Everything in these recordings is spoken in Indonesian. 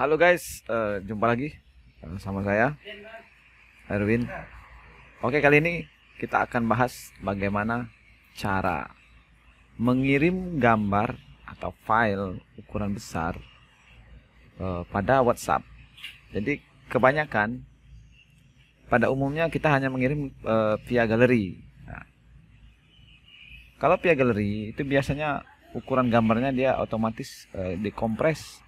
Halo guys, uh, jumpa lagi sama saya Erwin. Oke, kali ini kita akan bahas bagaimana cara mengirim gambar atau file ukuran besar uh, pada WhatsApp. Jadi kebanyakan pada umumnya kita hanya mengirim uh, via galeri. Nah, kalau via galeri itu biasanya ukuran gambarnya dia otomatis uh, dikompres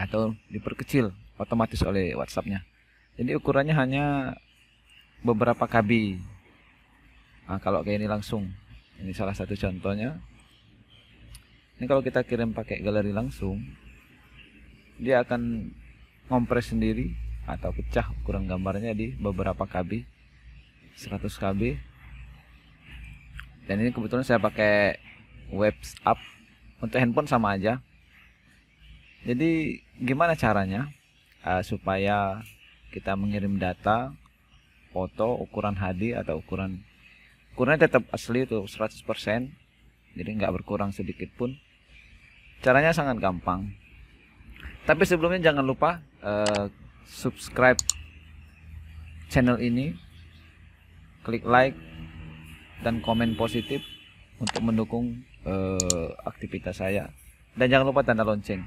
atau diperkecil otomatis oleh WhatsAppnya. Jadi ukurannya hanya beberapa KB. Nah, kalau kayak ini langsung, ini salah satu contohnya. Ini kalau kita kirim pakai galeri langsung, dia akan ngompres sendiri atau pecah ukuran gambarnya di beberapa KB, 100 KB. Dan ini kebetulan saya pakai WhatsApp untuk handphone sama aja, jadi gimana caranya uh, supaya kita mengirim data foto ukuran HD atau ukuran ukurannya tetap asli itu 100% jadi nggak berkurang sedikit pun caranya sangat gampang tapi sebelumnya jangan lupa uh, subscribe channel ini klik like dan komen positif untuk mendukung uh, aktivitas saya dan jangan lupa tanda lonceng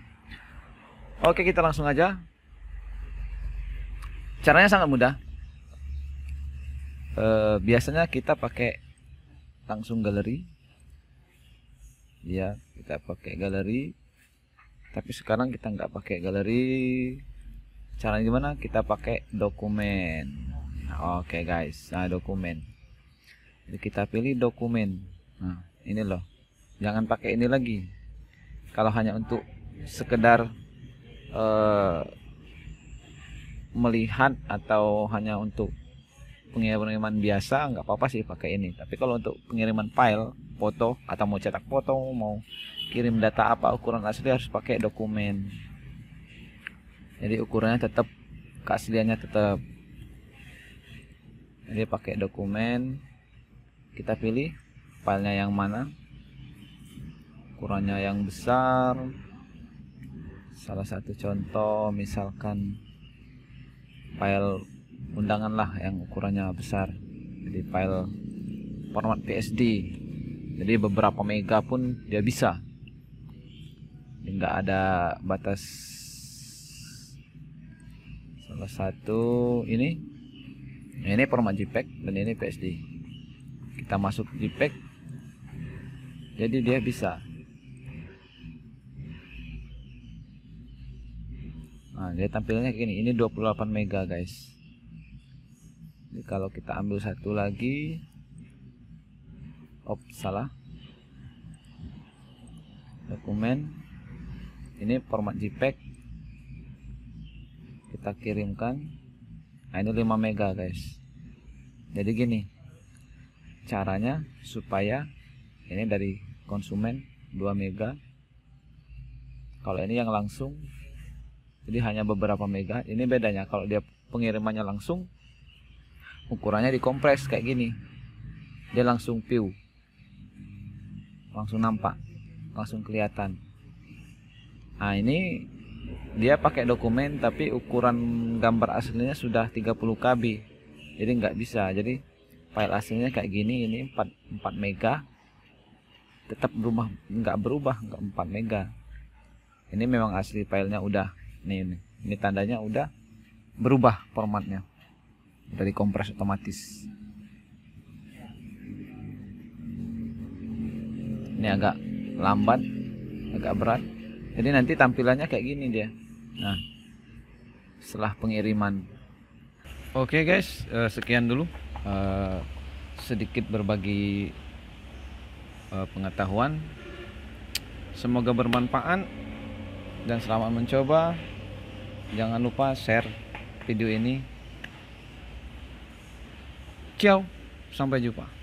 Oke, kita langsung aja. Caranya sangat mudah. E, biasanya kita pakai langsung galeri. Ya, kita pakai galeri. Tapi sekarang kita nggak pakai galeri. Caranya gimana? Kita pakai dokumen. Oke, guys. Nah, dokumen. Jadi kita pilih dokumen. Nah, ini loh. Jangan pakai ini lagi. Kalau hanya untuk sekedar Eh, melihat atau hanya untuk pengiriman biasa nggak apa-apa sih pakai ini tapi kalau untuk pengiriman file foto atau mau cetak foto mau kirim data apa ukuran asli harus pakai dokumen jadi ukurannya tetap keasliannya tetap jadi pakai dokumen kita pilih filenya yang mana ukurannya yang besar salah satu contoh misalkan file undangan lah yang ukurannya besar jadi file format PSD jadi beberapa mega pun dia bisa nggak ada batas salah satu ini ini format JPEG dan ini PSD kita masuk JPEG jadi dia bisa Nah, dia tampilannya gini. Ini 28 mega, guys. Jadi kalau kita ambil satu lagi op salah. Dokumen. Ini format JPEG. Kita kirimkan. Nah, ini 5 mega, guys. Jadi gini. Caranya supaya ini dari konsumen 2 mega kalau ini yang langsung jadi hanya beberapa mega ini bedanya kalau dia pengirimannya langsung ukurannya dikompres kayak gini dia langsung view, langsung nampak langsung kelihatan nah ini dia pakai dokumen tapi ukuran gambar aslinya sudah 30 KB jadi nggak bisa jadi file aslinya kayak gini ini 4, 4 mega tetap berubah nggak berubah nggak 4 mega ini memang asli filenya udah nih ini, ini tandanya udah berubah formatnya dari kompres otomatis ini agak lambat agak berat jadi nanti tampilannya kayak gini dia nah setelah pengiriman oke okay guys uh, sekian dulu uh, sedikit berbagi uh, pengetahuan semoga bermanfaat dan selamat mencoba jangan lupa share video ini ciao sampai jumpa